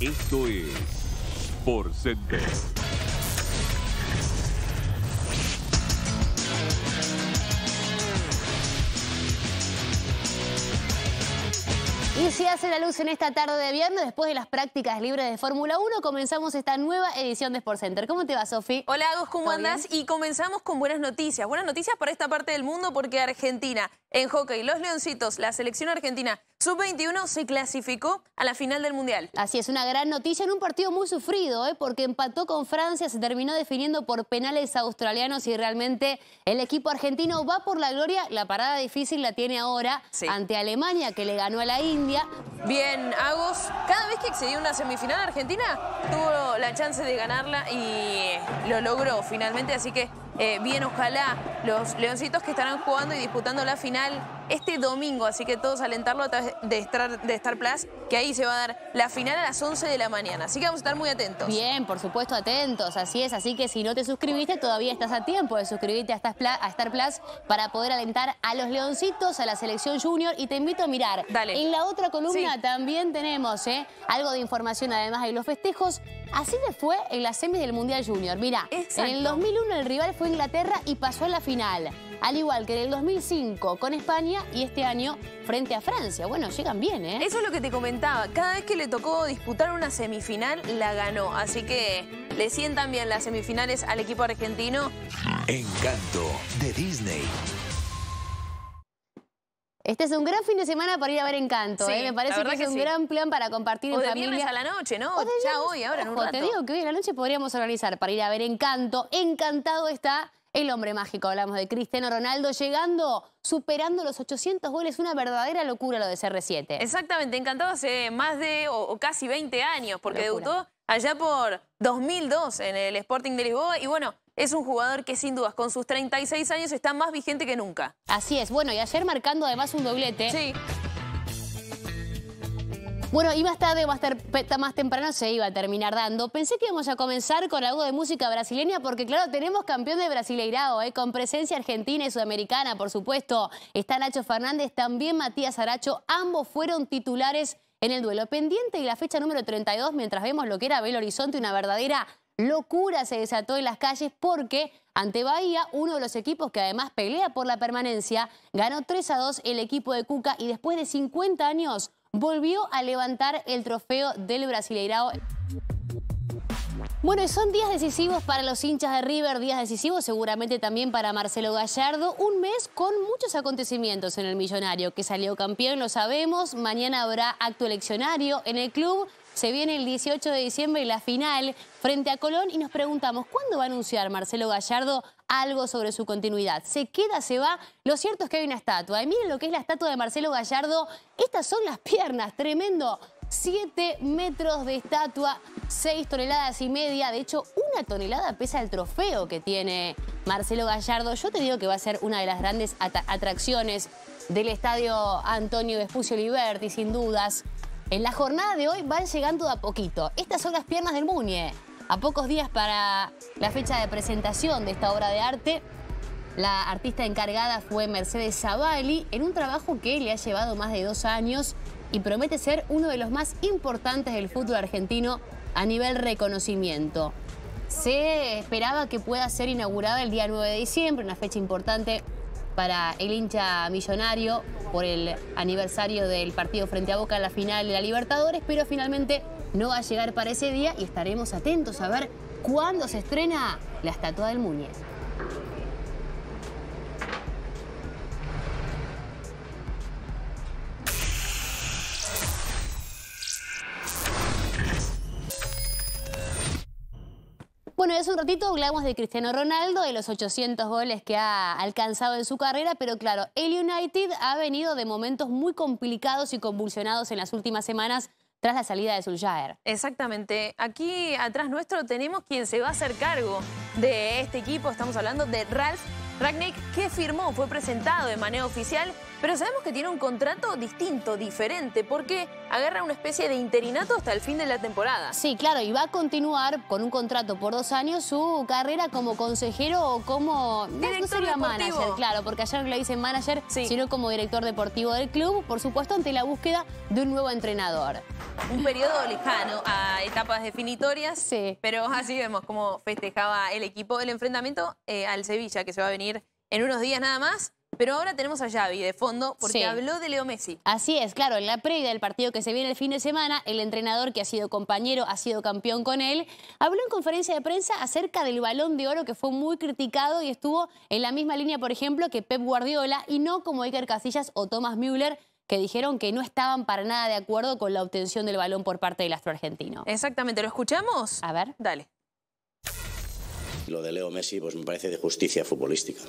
Esto es Por Center. Y si hace la luz en esta tarde de viernes, después de las prácticas libres de Fórmula 1, comenzamos esta nueva edición de Sport Center. ¿Cómo te va, Sofi? Hola, Agus, ¿cómo andás? Y comenzamos con buenas noticias. Buenas noticias para esta parte del mundo porque Argentina en hockey, los Leoncitos, la selección argentina sub-21 se clasificó a la final del Mundial. Así es, una gran noticia en un partido muy sufrido, ¿eh? porque empató con Francia, se terminó definiendo por penales australianos y realmente el equipo argentino va por la gloria. La parada difícil la tiene ahora ante Alemania, que le ganó a la India. Bien, Agos, cada vez que excedió una semifinal Argentina, tuvo la chance de ganarla y lo logró finalmente, así que eh, bien ojalá los leoncitos que estarán jugando y disputando la final este domingo, así que todos alentarlo a través de Star, de Plus, que ahí se va a dar la final a las 11 de la mañana. Así que vamos a estar muy atentos. Bien, por supuesto, atentos, así es. Así que si no te suscribiste, todavía estás a tiempo de suscribirte a Star Plus para poder alentar a los leoncitos, a la selección junior. Y te invito a mirar. Dale. En la otra columna también tenemos ¿eh? algo de información, además de los festejos. Así le fue en las semis del Mundial Junior. Mira, en el 2001 el rival fue Inglaterra y pasó a la final al igual que en el 2005 con España y este año frente a Francia. Bueno, llegan bien, ¿eh? Eso es lo que te comentaba. Cada vez que le tocó disputar una semifinal, la ganó. Así que le sientan bien las semifinales al equipo argentino. Encanto de Disney. Este es un gran fin de semana para ir a ver Encanto. ¿eh? Me parece que es un gran plan para compartir o en de viernes a la noche, ¿no? ya hoy, ahora Te digo que hoy a la noche podríamos organizar para ir a ver Encanto. Encantado está el hombre mágico, hablamos de Cristiano Ronaldo, llegando, superando los 800 goles, una verdadera locura lo de CR7. Exactamente, encantado hace más de o, casi 20 años, porque debutó allá por 2002 en el Sporting de Lisboa y bueno, es un jugador que sin dudas con sus 36 años está más vigente que nunca. Así es, bueno, y ayer marcando además un doblete. Sí. Bueno, y más tarde, más temprano, se iba a terminar dando. Pensé que íbamos a comenzar con algo de música brasileña, porque claro, tenemos campeón de Brasileirao, ¿eh? con presencia argentina y sudamericana, por supuesto. Está Nacho Fernández, también Matías Aracho, ambos fueron titulares en el duelo pendiente y la fecha número 32, mientras vemos lo que era Belo Horizonte, una verdadera locura se desató en las calles porque ante Bahía, uno de los equipos que además pelea por la permanencia, ganó 3 a 2 el equipo de Cuca y después de 50 años volvió a levantar el trofeo del Brasileirao. Bueno, son días decisivos para los hinchas de River, días decisivos seguramente también para Marcelo Gallardo. Un mes con muchos acontecimientos en el Millonario, que salió campeón, lo sabemos. Mañana habrá acto eleccionario en el club. Se viene el 18 de diciembre la final frente a Colón y nos preguntamos, ¿cuándo va a anunciar Marcelo Gallardo algo sobre su continuidad? ¿Se queda, se va? Lo cierto es que hay una estatua. Y miren lo que es la estatua de Marcelo Gallardo. Estas son las piernas, tremendo. Siete metros de estatua, seis toneladas y media. De hecho, una tonelada pesa el trofeo que tiene Marcelo Gallardo. Yo te digo que va a ser una de las grandes atracciones del estadio Antonio Vespucio Liberti, sin dudas. En la jornada de hoy van llegando a poquito. Estas son las piernas del Muñe. A pocos días para la fecha de presentación de esta obra de arte, la artista encargada fue Mercedes Zavali en un trabajo que le ha llevado más de dos años y promete ser uno de los más importantes del fútbol argentino a nivel reconocimiento. Se esperaba que pueda ser inaugurada el día 9 de diciembre, una fecha importante para el hincha millonario por el aniversario del partido frente a Boca en la final de la Libertadores, pero finalmente no va a llegar para ese día y estaremos atentos a ver cuándo se estrena la estatua del Muñez. un ratito hablamos de Cristiano Ronaldo, de los 800 goles que ha alcanzado en su carrera, pero claro, el United ha venido de momentos muy complicados y convulsionados en las últimas semanas tras la salida de Suljaer. Exactamente. Aquí atrás nuestro tenemos quien se va a hacer cargo de este equipo. Estamos hablando de Ralph Ragnick, que firmó, fue presentado de manera oficial pero sabemos que tiene un contrato distinto, diferente, porque agarra una especie de interinato hasta el fin de la temporada. Sí, claro, y va a continuar con un contrato por dos años su carrera como consejero o como... Director no, sería manager, claro, porque ayer no le dicen manager, sino como director deportivo del club, por supuesto, ante la búsqueda de un nuevo entrenador. Un periodo lejano a etapas definitorias, pero así vemos cómo festejaba el equipo el enfrentamiento eh, al Sevilla, que se va a venir en unos días nada más. Pero ahora tenemos a Xavi de fondo porque habló de Leo Messi. Así es, claro, en la previa del partido que se viene el fin de semana, el entrenador que ha sido compañero, ha sido campeón con él, habló en conferencia de prensa acerca del balón de oro que fue muy criticado y estuvo en la misma línea, por ejemplo, que Pep Guardiola y no como Iker Casillas o Thomas Müller que dijeron que no estaban para nada de acuerdo con la obtención del balón por parte del astro argentino. Exactamente, ¿lo escuchamos? A ver. Dale. Lo de Leo Messi pues me parece de justicia futbolística.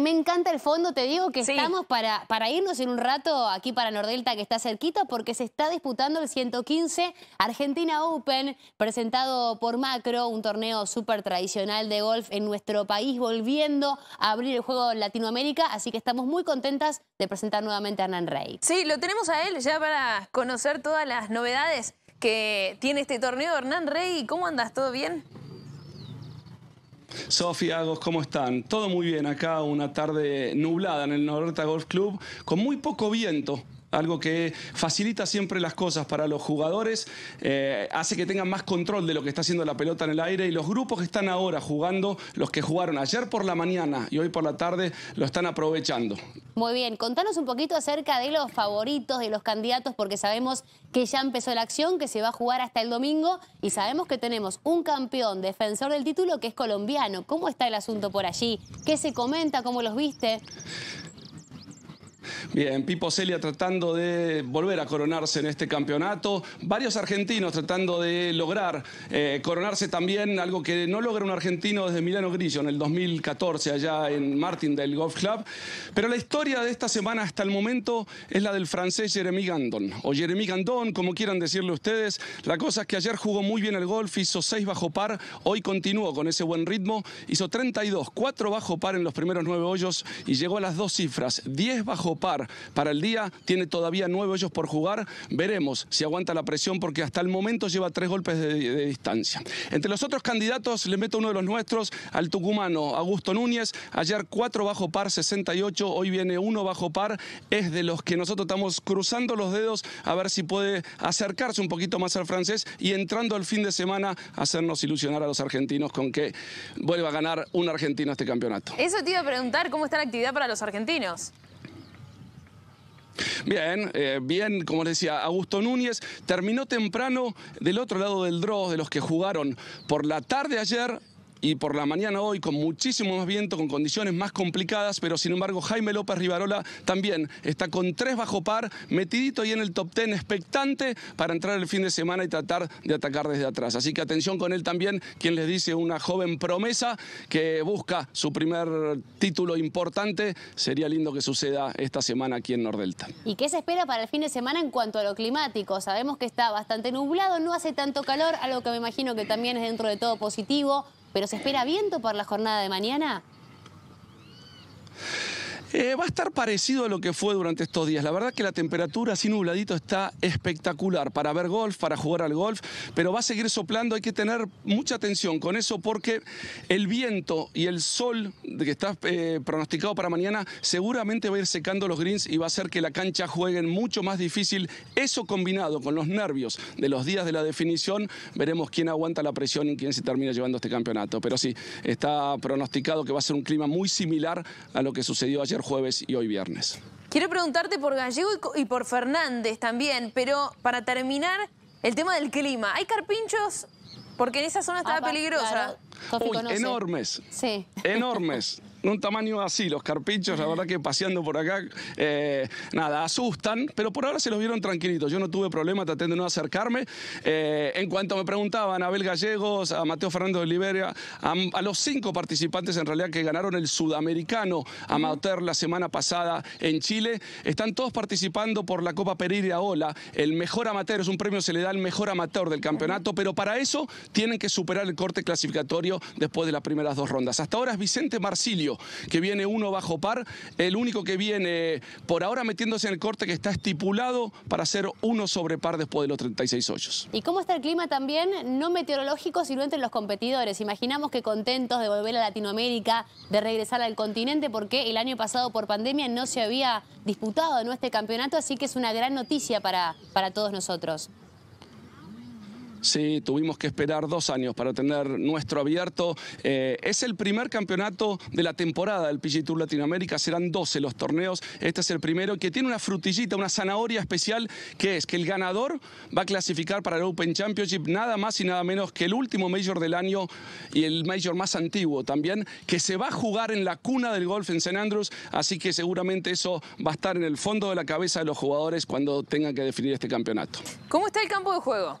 Me encanta el fondo, te digo que estamos para, para irnos en un rato aquí para Nordelta, que está cerquita, porque se está disputando el 115 Argentina Open, presentado por Macro, un torneo súper tradicional de golf en nuestro país, volviendo a abrir el juego en Latinoamérica, así que estamos muy contentas de presentar nuevamente a Hernán Rey. Sí, lo tenemos a él ya para conocer todas las novedades que tiene este torneo. Hernán Rey, ¿cómo andas? ¿Todo bien? Sofía, Agos, ¿cómo están? Todo muy bien acá, una tarde nublada en el Norberta Golf Club, con muy poco viento algo que facilita siempre las cosas para los jugadores, eh, hace que tengan más control de lo que está haciendo la pelota en el aire y los grupos que están ahora jugando, los que jugaron ayer por la mañana y hoy por la tarde, lo están aprovechando. Muy bien, contanos un poquito acerca de los favoritos, de los candidatos, porque sabemos que ya empezó la acción, que se va a jugar hasta el domingo y sabemos que tenemos un campeón defensor del título que es colombiano. ¿Cómo está el asunto por allí? ¿Qué se comenta? ¿Cómo los viste? Bien, Pipo Celia tratando de volver a coronarse en este campeonato. Varios argentinos tratando de lograr eh, coronarse también, algo que no logra un argentino desde Milano Grillo en el 2014 allá en Martindale Golf Club. Pero la historia de esta semana hasta el momento es la del francés Jeremy Gandon, o Jeremy Gandon, como quieran decirle ustedes. La cosa es que ayer jugó muy bien el golf, hizo 6 bajo par, hoy continuó con ese buen ritmo, hizo 32, 4 bajo par en los primeros 9 hoyos y llegó a las dos cifras, 10 bajo par para el día, tiene todavía nueve hoyos por jugar, veremos si aguanta la presión porque hasta el momento lleva tres golpes de, distancia. Entre los otros candidatos, le meto uno de los nuestros, al tucumano Augusto Núñez, ayer cuatro bajo par 68, hoy viene uno bajo par, es de los que nosotros estamos cruzando los dedos a ver si puede acercarse un poquito más al francés y entrando al fin de semana hacernos ilusionar a los argentinos con que vuelva a ganar un argentino este campeonato. Eso te iba a preguntar, ¿cómo está la actividad para los argentinos? Bien, eh, bien, como les decía, Augusto Núñez terminó temprano del otro lado del draw, de los que jugaron por la tarde ayer y por la mañana hoy con muchísimo más viento, con condiciones más complicadas, pero sin embargo Jaime López Rivarola también está con tres bajo par, metidito y en el top ten, expectante para entrar el fin de semana y tratar de atacar desde atrás. Así que atención con él también, quien les dice una joven promesa que busca su primer título importante. Sería lindo que suceda esta semana aquí en Nordelta. ¿Y qué se espera para el fin de semana en cuanto a lo climático? Sabemos que está bastante nublado, no hace tanto calor, algo que me imagino que también es dentro de todo positivo pero se espera viento por la jornada de mañana. Eh, va a estar parecido a lo que fue durante estos días. La verdad que la temperatura así nubladito está espectacular para ver golf, para jugar al golf, pero va a seguir soplando. Hay que tener mucha atención con eso porque el viento y el sol que está eh, pronosticado para mañana seguramente va a ir secando los greens y va a hacer que la cancha juegue mucho más difícil. Eso combinado con los nervios de los días de la definición, veremos quién aguanta la presión y quién se termina llevando este campeonato. Pero sí, está pronosticado que va a ser un clima muy similar a lo que sucedió ayer jueves y hoy viernes. Quiero preguntarte por Gallego y por Fernández también, pero para terminar, el tema del clima. ¿Hay carpinchos? Porque en esa zona estaba peligrosa. Uy, enormes. Sí. Enormes. un tamaño así, los carpichos, la verdad que paseando por acá, eh, nada, asustan, pero por ahora se los vieron tranquilitos. Yo no tuve problema, tratando de no acercarme. Eh, en cuanto me preguntaban a Abel Gallegos, a Mateo Fernando de Liberia a, los cinco participantes en realidad que ganaron el sudamericano amateur la semana pasada en Chile, están todos participando por la Copa Periria Ola. El mejor amateur es un premio, se le da al mejor amateur del campeonato, pero para eso tienen que superar el corte clasificatorio después de las primeras dos rondas. Hasta ahora es Vicente Marsilio que viene uno bajo par, el único que viene por ahora metiéndose en el corte que está estipulado para ser uno sobre par después de los 36 hoyos. ¿Y cómo está el clima también? No meteorológico, sino entre los competidores. Imaginamos que contentos de volver a Latinoamérica, de regresar al continente, porque el año pasado por pandemia no se había disputado ¿no? este campeonato, así que es una gran noticia para todos nosotros. Sí, tuvimos que esperar dos años para tener nuestro abierto. Eh, es el primer campeonato de la temporada del PG Tour Latinoamérica, serán 12 los torneos. Este es el primero que tiene una frutillita, una zanahoria especial, que es que el ganador va a clasificar para el Open Championship nada más y nada menos que el último Major del año y el Major más antiguo también, que se va a jugar en la cuna del golf en San Andrews, así que seguramente eso va a estar en el fondo de la cabeza de los jugadores cuando tengan que definir este campeonato. ¿Cómo está el campo de juego?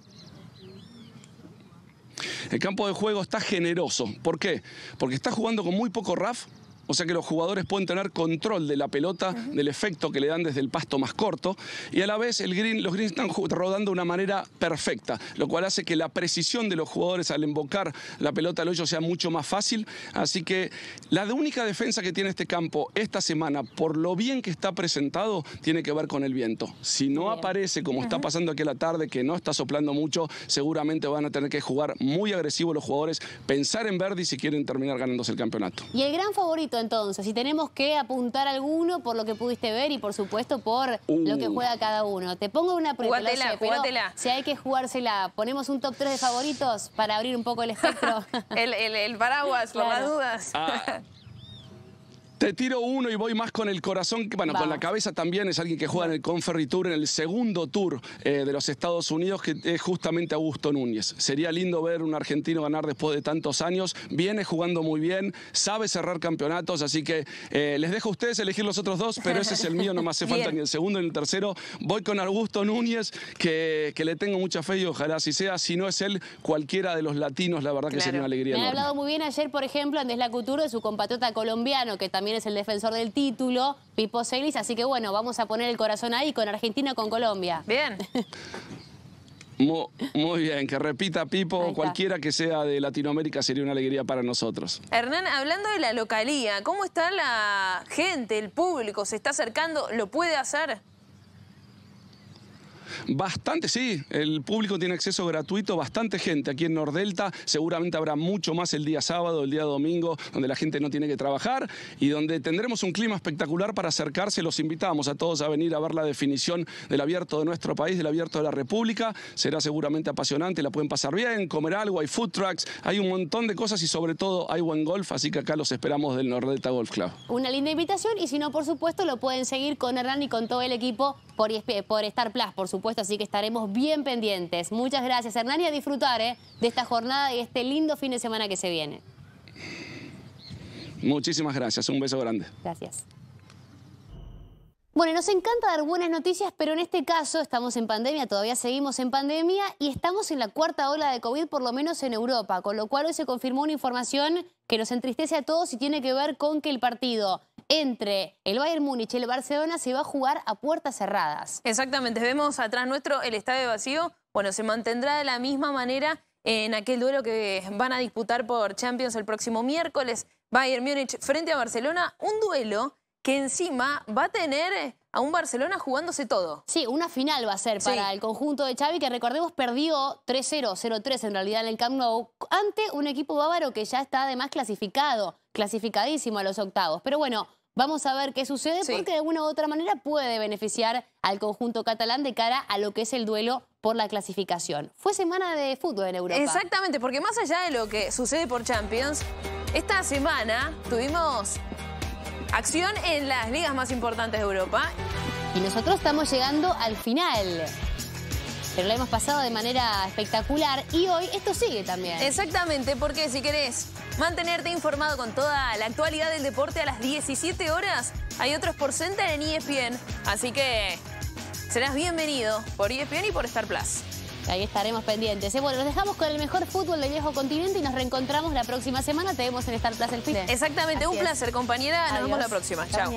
El campo de juego está generoso. ¿Por qué? Porque está jugando con muy poco RAF o sea que los jugadores pueden tener control de la pelota, del efecto que le dan desde el pasto más corto. Y a la vez el green, los greens están rodando de una manera perfecta, lo cual hace que la precisión de los jugadores al embocar la pelota al hoyo sea mucho más fácil. Así que la única defensa que tiene este campo esta semana, por lo bien que está presentado, tiene que ver con el viento. Si no aparece como está pasando aquí a la tarde, que no está soplando mucho, seguramente van a tener que jugar muy agresivo los jugadores, pensar en Verdi si quieren terminar ganándose el campeonato. Y el gran favorito entonces? Si tenemos que apuntar alguno por lo que pudiste ver y por supuesto por lo que uh. juega cada uno. Te pongo una pregunta. si hay que jugársela, ponemos un top 3 de favoritos para abrir un poco el espectro. el, paraguas, las dudas. Ah. Te tiro uno y voy más con el corazón, bueno, con la cabeza también, es alguien que juega en el Conferry Tour, en el segundo tour eh, de los Estados Unidos, que es justamente Augusto Núñez. Sería lindo ver un argentino ganar después de tantos años, viene jugando muy bien, sabe cerrar campeonatos, así que eh, les dejo a ustedes elegir los otros dos, pero ese es el mío, no me hace falta ni el segundo ni el tercero. Voy con Augusto Núñez, que, le tengo mucha fe y ojalá así sea, si no es él, cualquiera de los latinos, la verdad que sería una alegría. Me ha hablado muy bien ayer, por ejemplo, Andrés cultura de su compatriota colombiano, que también también es el defensor del título, Pipo Celis. Así que bueno, vamos a poner el corazón ahí con Argentina, con Colombia. Bien. Muy, bien, que repita Pipo, cualquiera que sea de Latinoamérica sería una alegría para nosotros. Hernán, hablando de la localía, ¿cómo está la gente, el público? ¿Se está acercando? ¿Lo puede hacer? Bastante, sí. El público tiene acceso gratuito, bastante gente aquí en Nordelta. Seguramente habrá mucho más el día sábado, el día domingo, donde la gente no tiene que trabajar y donde tendremos un clima espectacular para acercarse. Los invitamos a todos a venir a ver la definición del abierto de nuestro país, del abierto de la República. Será seguramente apasionante, la pueden pasar bien, comer algo, hay food trucks, hay un montón de cosas y sobre todo hay buen golf, así que acá los esperamos del Nordelta Golf Club. Una linda invitación y si no, por supuesto, lo pueden seguir con Hernán y con todo el equipo por, e por Star Plus, por supuesto así que estaremos bien pendientes. Muchas gracias, Hernán, y a disfrutar ¿eh? de esta jornada y este lindo fin de semana que se viene. Muchísimas gracias, un beso grande. Gracias. Bueno, nos encanta dar buenas noticias, pero en este caso estamos en pandemia, todavía seguimos en pandemia y estamos en la cuarta ola de COVID, por lo menos en Europa, con lo cual hoy se confirmó una información que nos entristece a todos y tiene que ver con que el partido entre el Bayern Múnich y el Barcelona se va a jugar a puertas cerradas. Exactamente, vemos atrás nuestro el estadio vacío. Bueno, se mantendrá de la misma manera en aquel duelo que van a disputar por Champions el próximo miércoles. Bayern Múnich frente a Barcelona, un duelo que encima va a tener a un Barcelona jugándose todo. Sí, una final va a ser para el conjunto de Xavi, que recordemos perdió 3-0, 0-3 en realidad en el Camp Nou, ante un equipo bávaro que ya está además clasificado, clasificadísimo a los octavos. Pero bueno, Vamos a ver qué sucede porque de alguna u otra manera puede beneficiar al conjunto catalán de cara a lo que es el duelo por la clasificación. Fue semana de fútbol en Europa. Exactamente, porque más allá de lo que sucede por Champions, esta semana tuvimos Acción en las ligas más importantes de Europa. Y nosotros estamos llegando al final. Pero lo hemos pasado de manera espectacular y hoy esto sigue también. Exactamente, porque si querés mantenerte informado con toda la actualidad del deporte a las 17 horas, hay otros por Center en ESPN, así que serás bienvenido por ESPN y por Star Plus. Ahí estaremos pendientes. Bueno, nos dejamos con el mejor fútbol del viejo continente y nos reencontramos la próxima semana. Te vemos en Star Plaza el fin. Exactamente, un placer, compañera. Nos vemos la próxima. Chao.